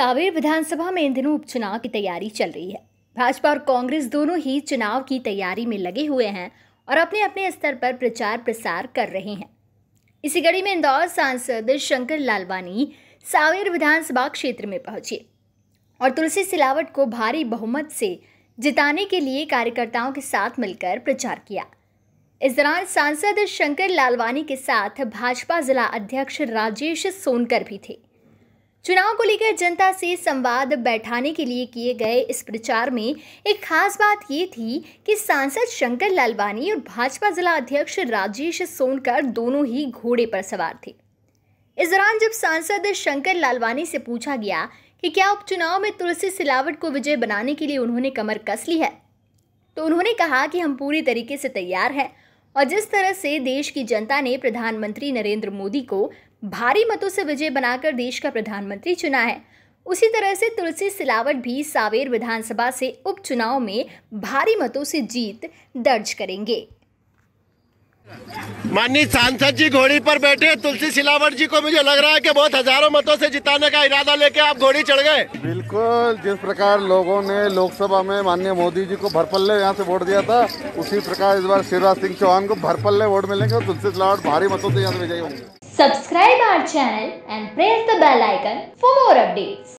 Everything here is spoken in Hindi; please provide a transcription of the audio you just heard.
सावेर विधानसभा में इन दिनों उपचुनाव की तैयारी चल रही है भाजपा और कांग्रेस दोनों ही चुनाव की तैयारी में लगे हुए हैं और अपने अपने स्तर पर प्रचार प्रसार कर रहे हैं इसी कड़ी में इंदौर सांसद शंकर लालवानी सावेर विधानसभा क्षेत्र में पहुंचे और तुलसी सिलावट को भारी बहुमत से जिताने के लिए कार्यकर्ताओं के साथ मिलकर प्रचार किया इस दौरान सांसद शंकर लालवानी के साथ भाजपा जिला अध्यक्ष राजेश सोनकर भी थे चुनाव को लेकर जनता से संवाद बैठाने के लिए किए गए इस प्रचार में एक खास बात ये थी कि सांसद शंकर लालवानी और भाजपा जिला अध्यक्ष राजेश सोनकर दोनों ही घोड़े पर सवार थे इस दौरान जब सांसद शंकर लालवानी से पूछा गया कि क्या उपचुनाव में तुलसी सिलावट को विजय बनाने के लिए उन्होंने कमर कस ली है तो उन्होंने कहा कि हम पूरी तरीके से तैयार हैं और जिस तरह से देश की जनता ने प्रधानमंत्री नरेंद्र मोदी को भारी मतों से विजय बनाकर देश का प्रधानमंत्री चुना है उसी तरह से तुलसी सिलावट भी सावेर विधानसभा से उपचुनाव में भारी मतों से जीत दर्ज करेंगे माननीय सांसद जी घोड़ी पर बैठे तुलसी सिलावट जी को मुझे लग रहा है कि बहुत हजारों मतों से जिताने का इरादा लेके आप घोड़ी चढ़ गए बिल्कुल जिस प्रकार लोगों ने लोकसभा में माननीय मोदी जी को भरपल्ले यहाँ से वोट दिया था उसी प्रकार इस बार शिवराज सिंह चौहान को भरपल्ले वोट मिलेंगे और तुलसी सिलावट भारी मतों से यहाँ से विजयी होंगे subscribe our channel and press the bell icon for more update